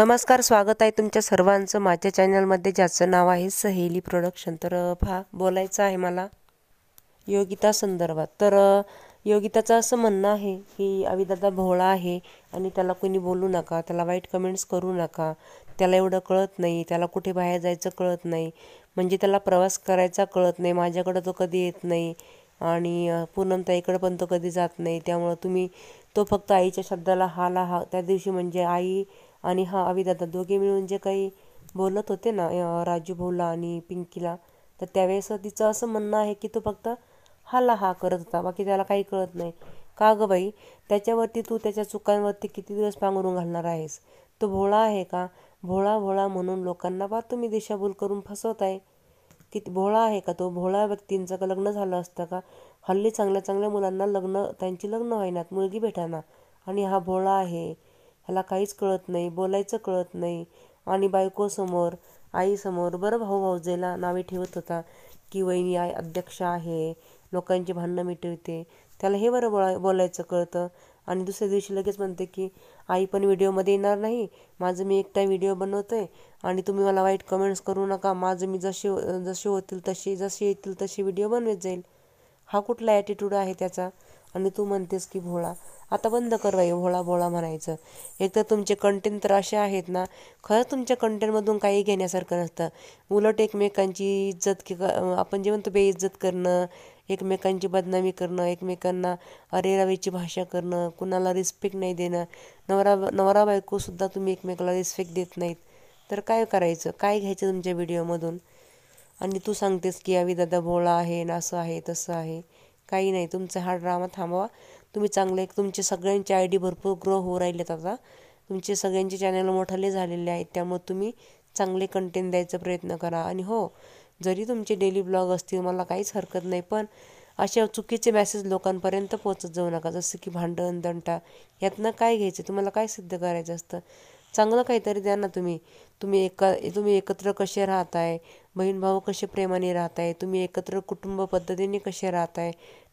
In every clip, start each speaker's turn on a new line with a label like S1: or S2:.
S1: नमस्कार स्वागत आहे तुमच्या सर्वांचं माझ्या चॅनलमध्ये ज्याचं नाव आहे सहेली प्रोडक्शन तर फा बोलायचं आहे मला योगिता संदर्भात तर योगिताचं असं म्हणणं आहे की अविदादा भोळा आहे आणि त्याला कोणी बोलू नका त्याला वाईट कमेंट्स करू नका त्याला एवढं कळत नाही त्याला कुठे बाहेर जायचं कळत नाही म्हणजे त्याला प्रवास करायचा कळत नाही माझ्याकडं तो कधी येत नाही आणि पूनमताईकडं पण तो कधी जात नाही त्यामुळं तुम्ही तो फक्त आईच्या शब्दाला हा हा त्या दिवशी म्हणजे आई आणि हा अविदादा दोघे मिळून जे काही बोलत होते ना राजू भाऊला आणि पिंकीला तर त्यावेळेस तिचं असं म्हणणं आहे की तो फक्त हाला हा करत होता बाकी त्याला काही कळत नाही का गं बाई त्याच्यावरती तू त्याच्या चुकांवरती किती दिवस पांघरून घालणार आहेस तो भोळा आहे का भोळा भोळा म्हणून लोकांना बा तुम्ही दिशाभूल करून फसवत आहे किती भोळा आहे का तो भोळा व्यक्तींचं का लग्न झालं असतं का हल्ली चांगल्या चांगल्या मुलांना लग्न त्यांची लग्न व्हायनात मुलगी भेटाना आणि हा भोळा आहे त्याला काहीच कळत नाही बोलायचं कळत नाही आणि बायकोसमोर आईसमोर बरं भाऊ भाऊजेला नावे ठेवत होता की वहिनी आई अध्यक्ष आहे लोकांची भांडणं मिटवते त्याला हे बरं बोला बोलायचं कळतं आणि दुसऱ्या दिवशी लगेच म्हणते की आई पण व्हिडिओमध्ये येणार नाही माझं मी एकटा व्हिडिओ बनवतो आहे आणि तुम्ही मला वाईट कमेंट्स करू नका माझं मी जसे जसे होतील तशी जसे येतील तसे व्हिडिओ बनवत जाईल हा कुठला ॲटिट्यूड आहे त्याचा आणि तू म्हणतेस की भोळा आता बंद करवाई भोळा भोळा म्हणायचं एक तर तुमचे कंटेंट तर असे आहेत ना खरंच तुमच्या कंटेंटमधून काही घेण्यासारखं नसतं उलट एकमेकांची इज्जत की आपण जे म्हणतो बेइज्जत करणं एकमेकांची बदनामी करणं एकमेकांना अरेरावीची भाषा करणं कुणाला रिस्पेक्ट नाही देणं नवरा नवरा बायकोसुद्धा तुम्ही एकमेकाला रिस्पेक्ट देत नाहीत तर काय करायचं काय घ्यायचं तुमच्या व्हिडिओमधून आणि तू सांगतेस की अवि दादा भोळा आहे ना असं आहे तसं आहे काही नाही तुमचा हा ड्रामा थांबवा तुम्ही चांगले तुमचे सगळ्यांचे आय डी भरपूर ग्रो होऊ राहिलेत आता तुमचे सगळ्यांचे चॅनल मोठाले झालेले आहेत त्यामुळे तुम्ही चांगले कंटेंट द्यायचा प्रयत्न करा आणि हो जरी तुमचे डेली ब्लॉग असतील मला काहीच हरकत नाही पण अशा चुकीचे मॅसेज लोकांपर्यंत पोहोचत जाऊ नका जसं की भांडण दंटा यातनं काय घ्यायचं तुम्हाला काय सिद्ध करायचं असतं चांगलं काहीतरी द्या ना तुम्ही तुम्ही एका तुम्ही एकत्र कसे राहताय बहीण भाऊ कसे प्रेमाने राहताय तुम्ही एकत्र कुटुंब पद्धतीने कसे राहताय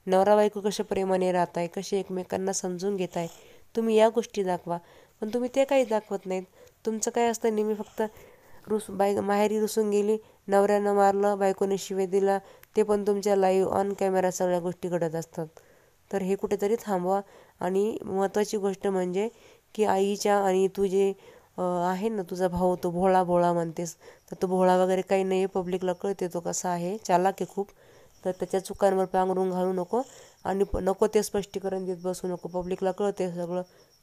S1: नवरा बायको कसे प्रेमाने राहताय कसे एकमेकांना समजून घेताय तुम्ही या गोष्टी दाखवा पण तुम्ही ते काही दाखवत नाहीत तुमचं काय असतं नेहमी फक्त रुस बाय माहेरी रुसून गेली नवऱ्यानं मारलं बायकोने शिवे दिला ते पण तुमच्या लाईव्ह ऑन कॅमेरा सगळ्या गोष्टी घडत असतात तर हे कुठेतरी थांबवा आणि महत्त्वाची गोष्ट म्हणजे की आईच्या आणि तुझे आहे ना तुझा भाऊ तो भोळा भोळा म्हणतेस तर तो भोळा वगैरे काही नाही पब्लिकला कळते तो कसा आहे चालाक की खूप तर त्याच्या चुकांवर पांघरून घालू नको आणि नको ते स्पष्टीकरण देत बसू नको पब्लिकला कळते सगळं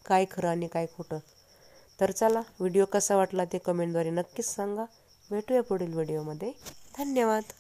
S1: काय खरं आणि काय खोटं तर चला व्हिडिओ कसा वाटला ते कमेंटद्वारे नक्कीच सांगा भेटूया पुढील व्हिडिओमध्ये धन्यवाद